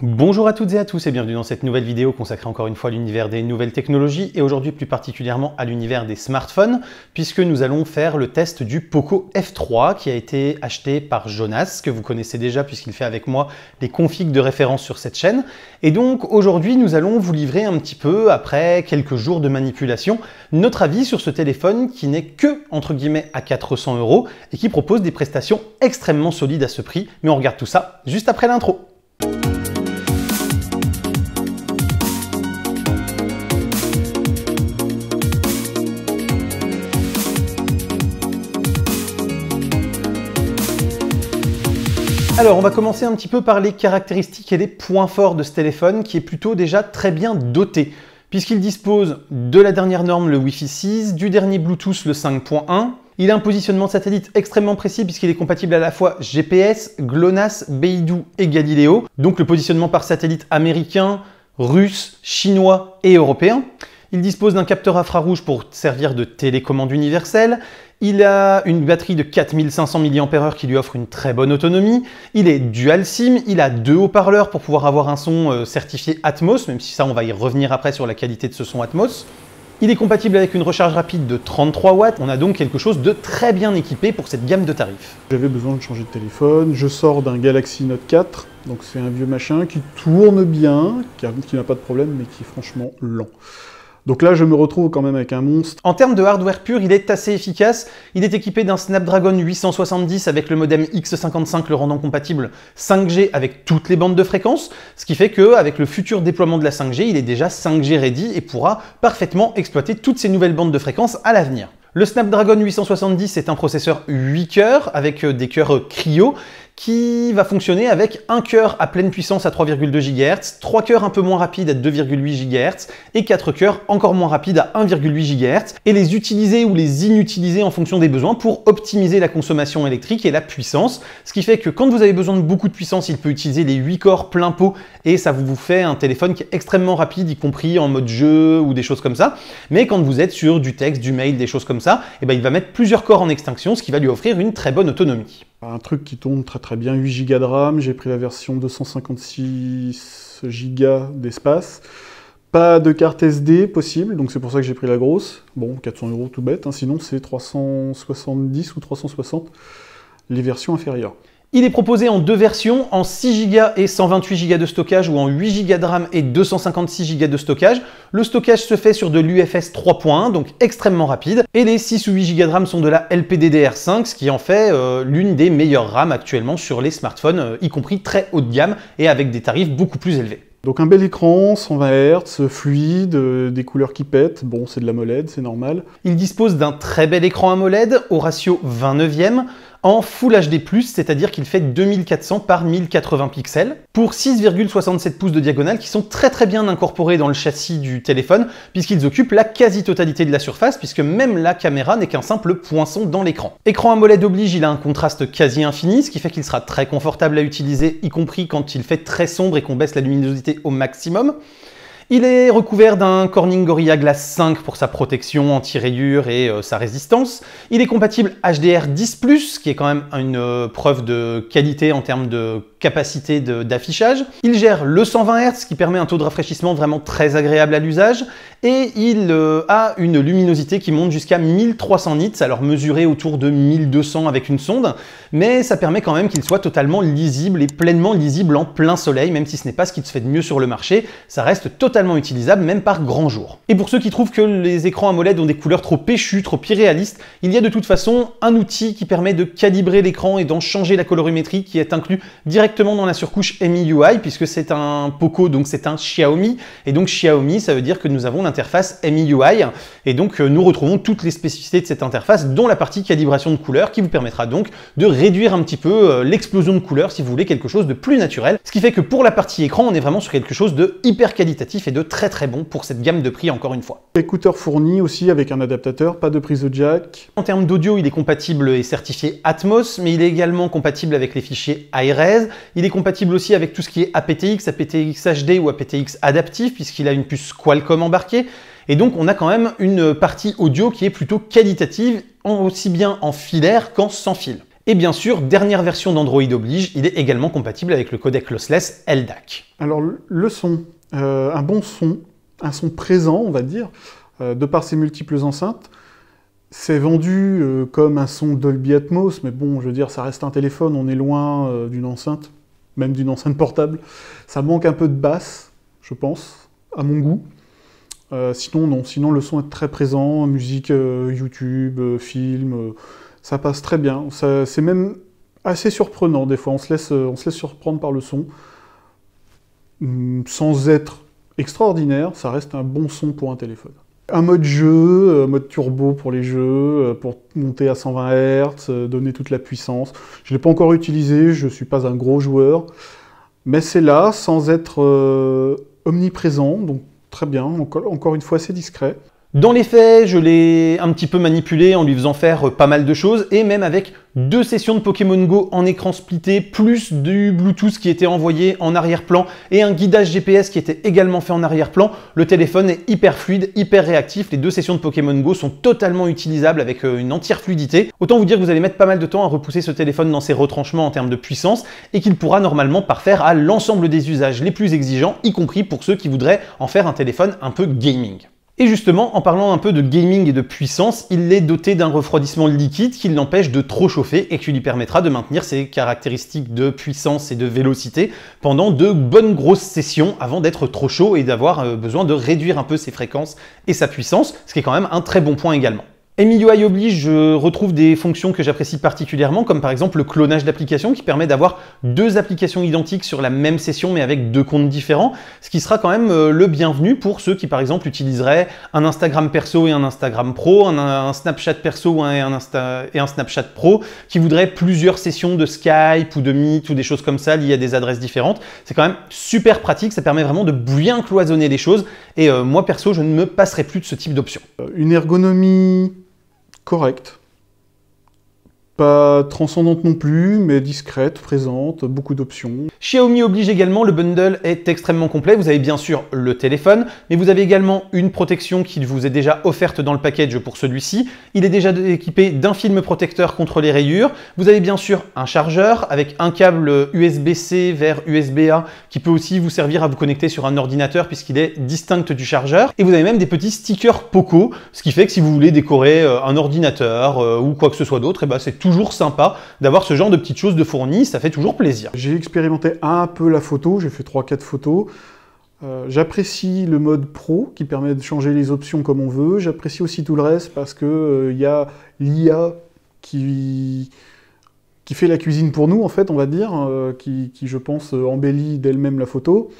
Bonjour à toutes et à tous et bienvenue dans cette nouvelle vidéo consacrée encore une fois à l'univers des nouvelles technologies et aujourd'hui plus particulièrement à l'univers des smartphones puisque nous allons faire le test du Poco F3 qui a été acheté par Jonas que vous connaissez déjà puisqu'il fait avec moi des configs de référence sur cette chaîne et donc aujourd'hui nous allons vous livrer un petit peu après quelques jours de manipulation notre avis sur ce téléphone qui n'est que entre guillemets à 400 euros et qui propose des prestations extrêmement solides à ce prix mais on regarde tout ça juste après l'intro. Alors, on va commencer un petit peu par les caractéristiques et les points forts de ce téléphone qui est plutôt déjà très bien doté. Puisqu'il dispose de la dernière norme, le Wi-Fi 6, du dernier Bluetooth, le 5.1. Il a un positionnement satellite extrêmement précis puisqu'il est compatible à la fois GPS, GLONASS, Beidou et Galileo. Donc le positionnement par satellite américain, russe, chinois et européen. Il dispose d'un capteur infrarouge pour servir de télécommande universelle. Il a une batterie de 4500 mAh qui lui offre une très bonne autonomie. Il est dual SIM, il a deux haut-parleurs pour pouvoir avoir un son euh, certifié Atmos, même si ça on va y revenir après sur la qualité de ce son Atmos. Il est compatible avec une recharge rapide de 33 watts. On a donc quelque chose de très bien équipé pour cette gamme de tarifs. J'avais besoin de changer de téléphone. Je sors d'un Galaxy Note 4. Donc c'est un vieux machin qui tourne bien, qui n'a pas de problème, mais qui est franchement lent. Donc là, je me retrouve quand même avec un monstre. En termes de hardware pur, il est assez efficace. Il est équipé d'un Snapdragon 870 avec le modem X55 le rendant compatible 5G avec toutes les bandes de fréquence, ce qui fait qu'avec le futur déploiement de la 5G, il est déjà 5G ready et pourra parfaitement exploiter toutes ces nouvelles bandes de fréquences à l'avenir. Le Snapdragon 870 est un processeur 8 cœurs avec euh, des cœurs euh, cryo, qui va fonctionner avec un cœur à pleine puissance à 3,2 GHz, trois cœurs un peu moins rapides à 2,8 GHz et quatre cœurs encore moins rapides à 1,8 GHz et les utiliser ou les inutiliser en fonction des besoins pour optimiser la consommation électrique et la puissance. Ce qui fait que quand vous avez besoin de beaucoup de puissance, il peut utiliser les 8 corps plein pot et ça vous fait un téléphone qui est extrêmement rapide, y compris en mode jeu ou des choses comme ça. Mais quand vous êtes sur du texte, du mail, des choses comme ça, eh ben il va mettre plusieurs corps en extinction, ce qui va lui offrir une très bonne autonomie un truc qui tourne très très bien, 8 Go de RAM, j'ai pris la version 256 Go d'espace. Pas de carte SD possible, donc c'est pour ça que j'ai pris la grosse. Bon, 400 euros tout bête, hein. sinon c'est 370 ou 360 les versions inférieures. Il est proposé en deux versions, en 6Go et 128Go de stockage ou en 8Go de RAM et 256Go de stockage. Le stockage se fait sur de l'UFS 3.1, donc extrêmement rapide, et les 6 ou 8Go de RAM sont de la LPDDR5, ce qui en fait euh, l'une des meilleures RAM actuellement sur les smartphones, euh, y compris très haut de gamme et avec des tarifs beaucoup plus élevés. Donc un bel écran, 120 Hz, fluide, euh, des couleurs qui pètent, bon c'est de la MoleD, c'est normal. Il dispose d'un très bel écran AMOLED au ratio 29e, en Full HD+, c'est-à-dire qu'il fait 2400 par 1080 pixels, pour 6,67 pouces de diagonale qui sont très très bien incorporés dans le châssis du téléphone, puisqu'ils occupent la quasi-totalité de la surface, puisque même la caméra n'est qu'un simple poinçon dans l'écran. Écran AMOLED oblige, il a un contraste quasi infini, ce qui fait qu'il sera très confortable à utiliser, y compris quand il fait très sombre et qu'on baisse la luminosité au maximum. Il est recouvert d'un Corning Gorilla Glass 5 pour sa protection anti-rayures et euh, sa résistance. Il est compatible HDR10+, qui est quand même une euh, preuve de qualité en termes de capacité d'affichage. Il gère le 120 Hz, qui permet un taux de rafraîchissement vraiment très agréable à l'usage. Et il euh, a une luminosité qui monte jusqu'à 1300 nits, alors mesuré autour de 1200 avec une sonde. Mais ça permet quand même qu'il soit totalement lisible et pleinement lisible en plein soleil, même si ce n'est pas ce qui se fait de mieux sur le marché. Ça reste totalement utilisable même par grand jour. Et pour ceux qui trouvent que les écrans AMOLED ont des couleurs trop péchues, trop irréalistes, il y a de toute façon un outil qui permet de calibrer l'écran et d'en changer la colorimétrie qui est inclus directement dans la surcouche MIUI puisque c'est un Poco donc c'est un Xiaomi et donc Xiaomi ça veut dire que nous avons l'interface MIUI et donc euh, nous retrouvons toutes les spécificités de cette interface dont la partie calibration de couleurs qui vous permettra donc de réduire un petit peu euh, l'explosion de couleurs si vous voulez quelque chose de plus naturel ce qui fait que pour la partie écran on est vraiment sur quelque chose de hyper qualitatif de très très bon pour cette gamme de prix encore une fois. Écouteur fourni aussi avec un adaptateur, pas de prise de jack. En termes d'audio, il est compatible et certifié Atmos, mais il est également compatible avec les fichiers ARES. Il est compatible aussi avec tout ce qui est aptX, aptX HD ou aptX adaptif puisqu'il a une puce Qualcomm embarquée. Et donc on a quand même une partie audio qui est plutôt qualitative, aussi bien en filaire qu'en sans fil. Et bien sûr, dernière version d'Android oblige, il est également compatible avec le codec lossless LDAC. Alors le son, euh, un bon son, un son présent, on va dire, euh, de par ses multiples enceintes. C'est vendu euh, comme un son Dolby Atmos, mais bon, je veux dire, ça reste un téléphone, on est loin d'une enceinte, même d'une enceinte portable. Ça manque un peu de basse, je pense, à mon goût. sinon, non, sinon le son est très présent, musique, YouTube, film, ça passe très bien. C'est même assez surprenant des fois, on se laisse surprendre par le son. Mm, sans être extraordinaire, ça reste un bon son pour un téléphone. Un mode jeu, un euh, mode turbo pour les jeux, euh, pour monter à 120 Hz, euh, donner toute la puissance. Je ne l'ai pas encore utilisé, je ne suis pas un gros joueur, mais c'est là, sans être omniprésent, donc très bien, encore une fois c'est discret. Dans les faits, je l'ai un petit peu manipulé en lui faisant faire euh, pas mal de choses, et même avec deux sessions de Pokémon Go en écran splitté, plus du Bluetooth qui était envoyé en arrière-plan, et un guidage GPS qui était également fait en arrière-plan, le téléphone est hyper fluide, hyper réactif, les deux sessions de Pokémon Go sont totalement utilisables avec euh, une entière fluidité. Autant vous dire que vous allez mettre pas mal de temps à repousser ce téléphone dans ses retranchements en termes de puissance, et qu'il pourra normalement parfaire à l'ensemble des usages les plus exigeants, y compris pour ceux qui voudraient en faire un téléphone un peu gaming. Et justement, en parlant un peu de gaming et de puissance, il est doté d'un refroidissement liquide qui l'empêche de trop chauffer et qui lui permettra de maintenir ses caractéristiques de puissance et de vélocité pendant de bonnes grosses sessions avant d'être trop chaud et d'avoir euh, besoin de réduire un peu ses fréquences et sa puissance, ce qui est quand même un très bon point également. Emilio oblige, je retrouve des fonctions que j'apprécie particulièrement, comme par exemple le clonage d'applications qui permet d'avoir deux applications identiques sur la même session mais avec deux comptes différents, ce qui sera quand même euh, le bienvenu pour ceux qui par exemple utiliseraient un Instagram perso et un Instagram pro, un, Snapchat perso et un, Snapchat pro, qui voudraient plusieurs sessions de Skype ou de Meet ou des choses comme ça liées à des adresses différentes. C'est quand même super pratique, ça permet vraiment de bien cloisonner les choses et euh, moi perso je ne me passerai plus de ce type d'option. Euh, une ergonomie Correct. Pas transcendante non plus, mais discrète, présente, beaucoup d'options. Xiaomi oblige également, le bundle est extrêmement complet. Vous avez bien sûr le téléphone, mais vous avez également une protection qui vous est déjà offerte dans le package pour celui-ci. Il est déjà équipé d'un film protecteur contre les rayures. Vous avez bien sûr un chargeur avec un câble USB-C vers USB-A qui peut aussi vous servir à vous connecter sur un ordinateur puisqu'il est distinct du chargeur. Et vous avez même des petits stickers POCO, ce qui fait que si vous voulez décorer euh, un ordinateur euh, ou quoi que ce soit d'autre, et eh ben, c'est tout sympa d'avoir ce genre de petites choses de fournies, ça fait toujours plaisir. J'ai expérimenté un peu la photo, j'ai fait 3-4 photos. Euh, j'apprécie le mode pro qui permet de changer les options comme on veut. J'apprécie aussi tout le reste parce que il euh, y a l'IA qui, qui fait la cuisine pour nous, en fait, on va dire, euh, qui, je pense, embellit d'elle-même la photo.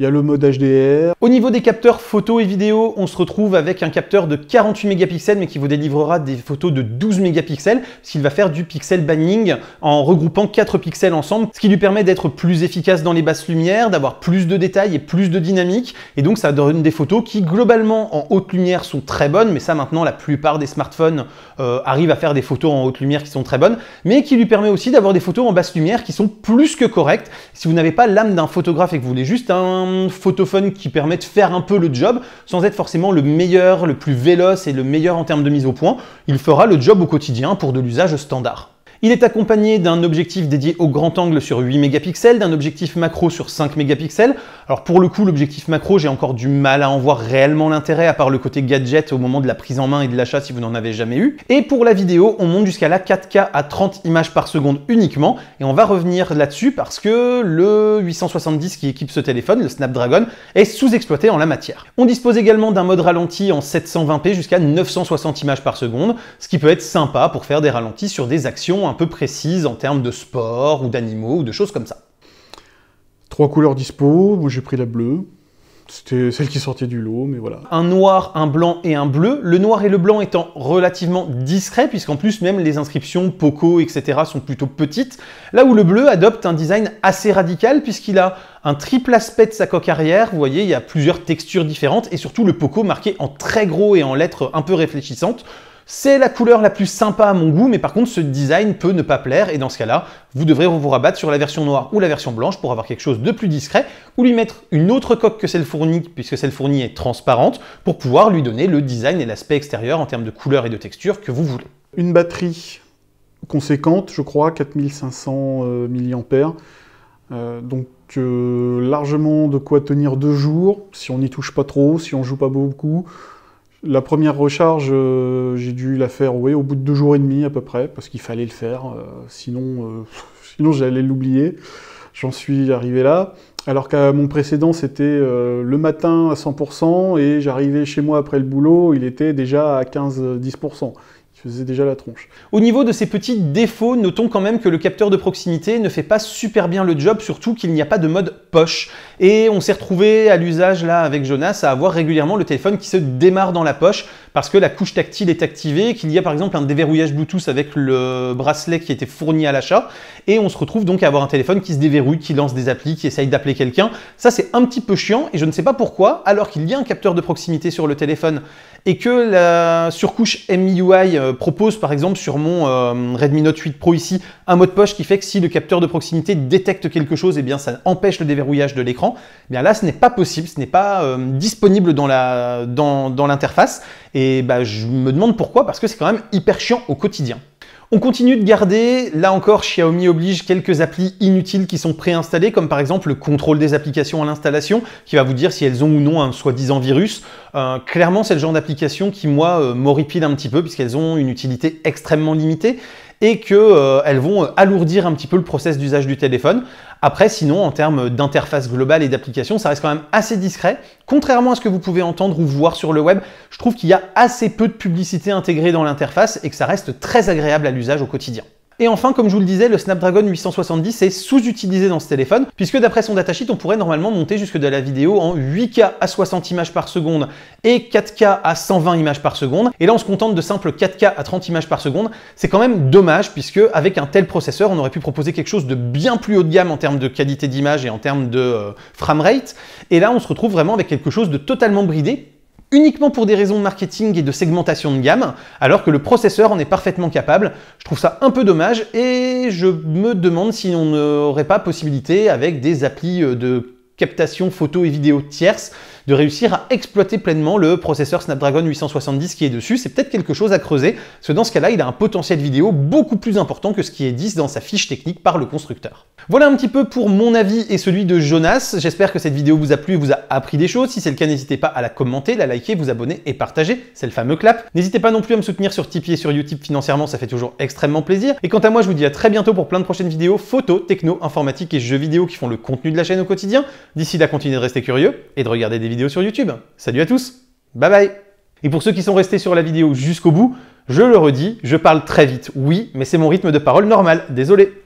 Il y a le mode HDR. Au niveau des capteurs photo et vidéo, on se retrouve avec un capteur de 48 mégapixels mais qui vous délivrera des photos de 12 mégapixels s'il va faire du pixel banning en regroupant 4 pixels ensemble, ce qui lui permet d'être plus efficace dans les basses lumières, d'avoir plus de détails et plus de dynamique et donc ça donne des photos qui globalement en haute lumière sont très bonnes mais ça maintenant la plupart des smartphones euh, arrivent à faire des photos en haute lumière qui sont très bonnes mais qui lui permet aussi d'avoir des photos en basse lumière qui sont plus que correctes. Si vous n'avez pas l'âme d'un photographe et que vous voulez juste un photophone qui permet de faire un peu le job sans être forcément le meilleur, le plus véloce et le meilleur en termes de mise au point. Il fera le job au quotidien pour de l'usage standard. Il est accompagné d'un objectif dédié au grand angle sur 8 mégapixels, d'un objectif macro sur 5 mégapixels. Alors pour le coup, l'objectif macro, j'ai encore du mal à en voir réellement l'intérêt, à part le côté gadget au moment de la prise en main et de l'achat si vous n'en avez jamais eu. Et pour la vidéo, on monte jusqu'à la 4K à 30 images par seconde uniquement. Et on va revenir là-dessus parce que le 870 qui équipe ce téléphone, le Snapdragon, est sous-exploité en la matière. On dispose également d'un mode ralenti en 720p jusqu'à 960 images par seconde, ce qui peut être sympa pour faire des ralentis sur des actions un peu précise en termes de sport ou d'animaux ou de choses comme ça. Trois couleurs dispo, moi j'ai pris la bleue. C'était celle qui sortait du lot, mais voilà. Un noir, un blanc et un bleu. Le noir et le blanc étant relativement discrets, puisqu'en plus même les inscriptions POCO, etc. sont plutôt petites. Là où le bleu adopte un design assez radical, puisqu'il a un triple aspect de sa coque arrière. Vous voyez, il y a plusieurs textures différentes, et surtout le POCO marqué en très gros et en lettres un peu réfléchissantes. C'est la couleur la plus sympa à mon goût, mais par contre ce design peut ne pas plaire et dans ce cas-là, vous devrez vous rabattre sur la version noire ou la version blanche pour avoir quelque chose de plus discret ou lui mettre une autre coque que celle fournie puisque celle fournie est transparente pour pouvoir lui donner le design et l'aspect extérieur en termes de couleur et de texture que vous voulez. Une batterie conséquente, je crois, 4500 mAh, euh, euh, donc euh, largement de quoi tenir deux jours si on n'y touche pas trop, si on joue pas beaucoup. La première recharge, euh, j'ai dû la faire ouais, au bout de deux jours et demi à peu près, parce qu'il fallait le faire, euh, sinon, euh, sinon j'allais l'oublier. J'en suis arrivé là. Alors qu'à mon précédent, c'était le matin à 100% et j'arrivais chez moi après le boulot, il était déjà à 15-10% faisait déjà la tronche. Au niveau de ces petits défauts, notons quand même que le capteur de proximité ne fait pas super bien le job, surtout qu'il n'y a pas de mode poche. Et on s'est retrouvé à l'usage là avec Jonas à avoir régulièrement le téléphone qui se démarre dans la poche parce que la couche tactile est activée, qu'il y a par exemple un déverrouillage Bluetooth avec le bracelet qui était fourni à l'achat, et on se retrouve donc à avoir un téléphone qui se déverrouille, qui lance des applis, qui essaye d'appeler quelqu'un. Ça c'est un petit peu chiant et je ne sais pas pourquoi, alors qu'il y a un capteur de proximité sur le téléphone et que la surcouche MIUI euh, propose par exemple sur mon euh, Redmi Note 8 Pro ici un mot de poche qui fait que si le capteur de proximité détecte quelque chose, et eh bien ça empêche le déverrouillage de l'écran. Eh bien là, ce n'est pas possible, ce n'est pas euh, disponible dans dans, l'interface. Et bah, je me demande pourquoi, parce que c'est quand même hyper chiant au quotidien. On continue de garder, là encore Xiaomi oblige, quelques applis inutiles qui sont préinstallées, comme par exemple le contrôle des applications à l'installation, qui va vous dire si elles ont ou non un soi-disant virus. Euh, clairement, c'est le genre d'application qui, moi, euh, un petit peu, puisqu'elles ont une utilité extrêmement limitée et qu'elles euh, vont euh, alourdir un petit peu le process d'usage du téléphone. Après, sinon, en termes d'interface globale et d'application, ça reste quand même assez discret. Contrairement à ce que vous pouvez entendre ou voir sur le web, je trouve qu'il y a assez peu de publicité intégrée dans l'interface et que ça reste très agréable à l'usage au quotidien. Et enfin, comme je vous le disais, le Snapdragon 870 est sous-utilisé dans ce téléphone, puisque d'après son datasheet, on pourrait normalement monter jusque de la vidéo en 8K à 60 images par seconde et 4K à 120 images par seconde. Et là, on se contente de simples 4K à 30 images par seconde. C'est quand même dommage, puisque avec un tel processeur, on aurait pu proposer quelque chose de bien plus haut de gamme en termes de qualité d'image et en termes de euh, frame framerate. Et là, on se retrouve vraiment avec quelque chose de totalement bridé, uniquement pour des raisons de marketing et de segmentation de gamme, alors que le processeur en est parfaitement capable. Je trouve ça un peu dommage et je me demande si on n'aurait pas possibilité avec des applis euh, de captation photo et vidéo tierces de réussir à exploiter pleinement le processeur Snapdragon 870 qui est dessus. C'est peut-être quelque chose à creuser, parce que dans ce cas-là, il a un potentiel vidéo beaucoup plus important que ce qui est dit dans sa fiche technique par le constructeur. Voilà un petit peu pour mon avis et celui de Jonas. J'espère que cette vidéo vous a plu et vous a appris des choses. Si c'est le cas, n'hésitez pas à la commenter, la liker, vous abonner et partager. C'est le fameux clap. N'hésitez pas non plus à me soutenir sur Tipeee et sur YouTube financièrement, ça fait toujours extrêmement plaisir. Et quant à moi, je vous dis à très bientôt pour plein de prochaines vidéos photo, techno, informatique et jeux vidéo qui font le contenu de la chaîne au quotidien. D'ici là, continuez de rester curieux et de regarder des vidéos sur YouTube. Salut à tous, bye bye Et pour ceux qui sont restés sur la vidéo jusqu'au bout, je le redis, je parle très vite, oui, mais c'est mon rythme de parole normal, désolé.